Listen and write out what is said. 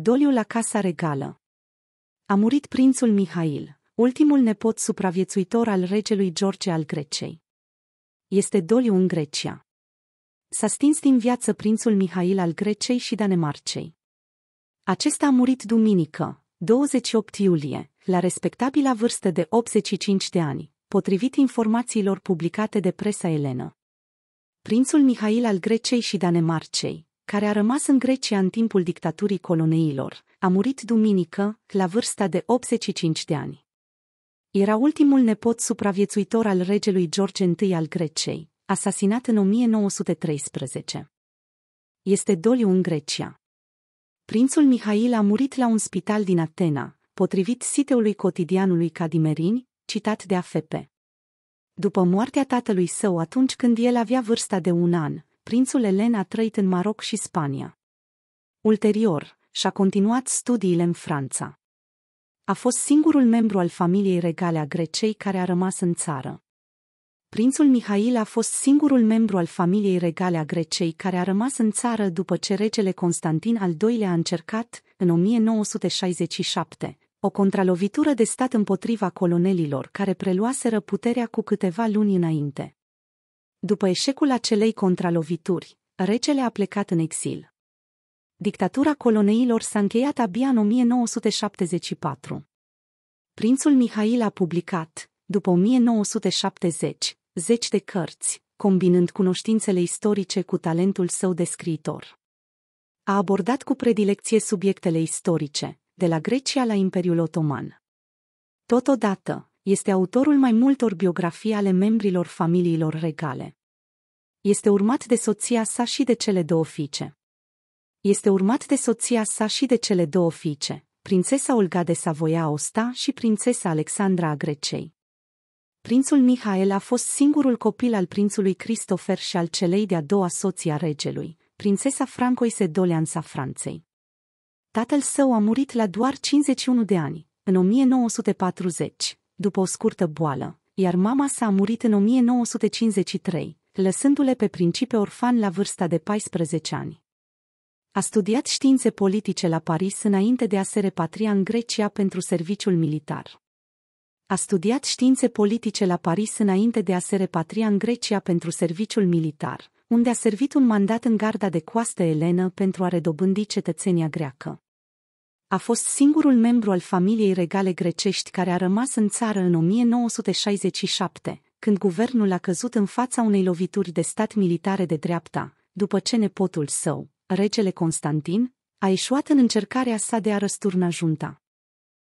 Doliu la Casa Regală A murit prințul Mihail, ultimul nepot supraviețuitor al regelui George al Greciei. Este doliu în Grecia. S-a stins din viață prințul Mihail al Greciei și Danemarcei. Acesta a murit duminică, 28 iulie, la respectabila vârstă de 85 de ani, potrivit informațiilor publicate de presa elenă. Prințul Mihail al Greciei și Danemarcei, care a rămas în Grecia în timpul dictaturii coloneilor, a murit duminică, la vârsta de 85 de ani. Era ultimul nepot supraviețuitor al regelui George I al Greciei, asasinat în 1913. Este doliu în Grecia. Prințul Mihail a murit la un spital din Atena, potrivit siteului cotidianului Cadimerini, citat de AFP. După moartea tatălui său atunci când el avea vârsta de un an, prințul Elen a trăit în Maroc și Spania. Ulterior, și-a continuat studiile în Franța. A fost singurul membru al familiei regale a Greciei care a rămas în țară. Prințul Mihail a fost singurul membru al familiei regale a Greciei care a rămas în țară după ce regele Constantin al II-lea a încercat, în 1967, o contralovitură de stat împotriva colonelilor care preluaseră puterea cu câteva luni înainte. După eșecul acelei contralovituri, Regele a plecat în exil. Dictatura coloneilor s-a încheiat abia în 1974. Prințul Mihail a publicat, după 1970, zeci de cărți, combinând cunoștințele istorice cu talentul său de scriitor. A abordat cu predilecție subiectele istorice, de la Grecia la Imperiul Otoman. Totodată, este autorul mai multor biografii ale membrilor familiilor regale. Este urmat de soția sa și de cele două fiice. Este urmat de soția sa și de cele două fiice, prințesa Olga de Savoia Osta și prințesa Alexandra a Grecei. Prințul Mihael a fost singurul copil al prințului Christopher și al celei de-a doua soție a regelui, prințesa Francoise Doleanța Franței. Tatăl său a murit la doar 51 de ani, în 1940, după o scurtă boală, iar mama sa a murit în 1953, lăsându-le pe principe orfan la vârsta de 14 ani. A studiat științe politice la Paris înainte de a se repatria în Grecia pentru serviciul militar. A studiat științe politice la Paris înainte de a se repatria în Grecia pentru serviciul militar, unde a servit un mandat în garda de coastă elenă pentru a redobândi cetățenia greacă. A fost singurul membru al familiei regale grecești care a rămas în țară în 1967, când guvernul a căzut în fața unei lovituri de stat militare de dreapta, după ce nepotul său, regele Constantin, a ieșuat în încercarea sa de a răsturna junta.